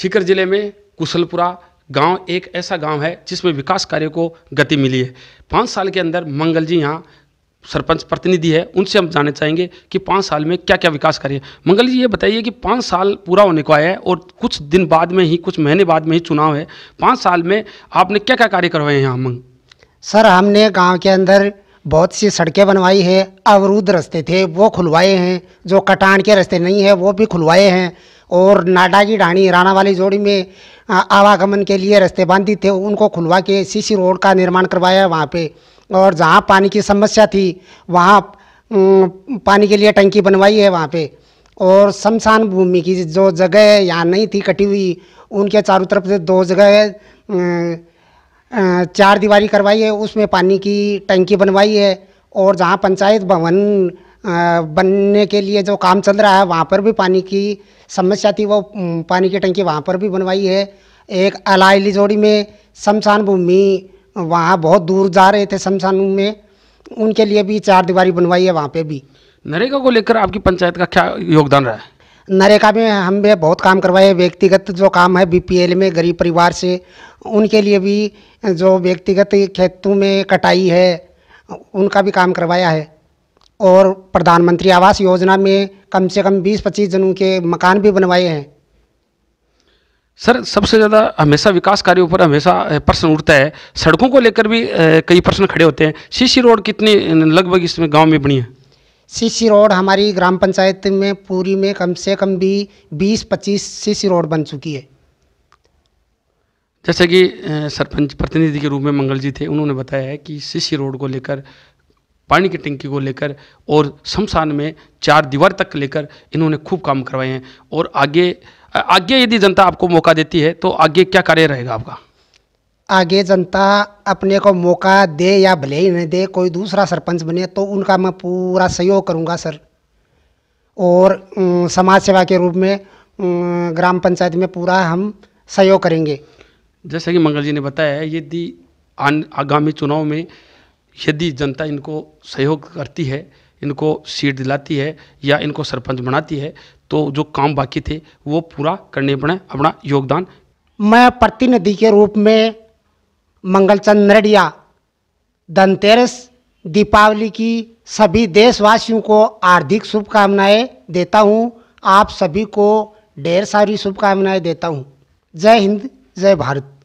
सीकर जिले में कुशलपुरा गांव एक ऐसा गांव है जिसमें विकास कार्य को गति मिली है पाँच साल के अंदर मंगल जी यहाँ सरपंच प्रतिनिधि है उनसे हम जानना चाहेंगे कि पाँच साल में क्या क्या विकास कार्य मंगल जी ये बताइए कि पाँच साल पूरा होने को आया है और कुछ दिन बाद में ही कुछ महीने बाद में ही चुनाव है पाँच साल में आपने क्या क्या कार्य करवाए हैं यहाँ मंग सर हमने गांव के अंदर बहुत सी सड़कें बनवाई है अवरुद्ध रास्ते थे वो खुलवाए हैं जो कटान के रास्ते नहीं है वो भी खुलवाए हैं और नाडा की ढाणी राणा वाली जोड़ी में आवागमन के लिए रास्ते बांधी थे उनको खुलवा के सीसी रोड का निर्माण करवाया वहाँ पे और जहाँ पानी की समस्या थी वहाँ पानी के लिए टंकी बनवाई है वहाँ पे और शमशान भूमि की जो जगह यहाँ नहीं थी कटी हुई उनके चारों तरफ से दो जगह चार दीवारी करवाई है उसमें पानी की टंकी बनवाई है और जहाँ पंचायत भवन बनने के लिए जो काम चल रहा है वहाँ पर भी पानी की समस्या थी वो पानी की टंकी वहाँ पर भी बनवाई है एक अलाइली जोड़ी में शमशान भूमि वहाँ बहुत दूर जा रहे थे शमशान में उनके लिए भी चार दीवारी बनवाई है वहाँ पे भी नरेगा को लेकर आपकी पंचायत का क्या योगदान रहा है नरेगा में हम भी बहुत काम करवाए व्यक्तिगत जो काम है बीपीएल में गरीब परिवार से उनके लिए भी जो व्यक्तिगत खेतों में कटाई है उनका भी काम करवाया है और प्रधानमंत्री आवास योजना में कम से कम 20-25 जनों के मकान भी बनवाए हैं सर सबसे ज़्यादा हमेशा विकास कार्यों पर हमेशा प्रश्न उठता है सड़कों को लेकर भी कई प्रश्न खड़े होते हैं सीसी रोड कितनी लगभग इसमें गांव में बनी है सीसी रोड हमारी ग्राम पंचायत में पूरी में कम से कम भी बीस पच्चीस सीसी रोड बन चुकी है जैसे कि सरपंच प्रतिनिधि के रूप में मंगल जी थे उन्होंने बताया है कि सीसी रोड को लेकर पानी की टंकी को लेकर और शमशान में चार दीवार तक लेकर इन्होंने खूब काम करवाए हैं और आगे आगे यदि जनता आपको मौका देती है तो आगे क्या कार्य रहेगा आपका आगे जनता अपने को मौका दे या भले ही नहीं दे कोई दूसरा सरपंच बने तो उनका मैं पूरा सहयोग करूँगा सर और समाज सेवा के रूप में ग्राम पंचायत में पूरा हम सहयोग करेंगे जैसे कि मंगल जी ने बताया यदि आगामी चुनाव में यदि जनता इनको सहयोग करती है इनको सीट दिलाती है या इनको सरपंच बनाती है तो जो काम बाकी थे वो पूरा करने में अपना योगदान मैं प्रतिनिधि के रूप में मंगलचंद नरडिया धनतेरस दीपावली की सभी देशवासियों को हार्दिक शुभकामनाएं देता हूं आप सभी को ढेर सारी शुभकामनाएं देता हूं जय हिंद जय भारत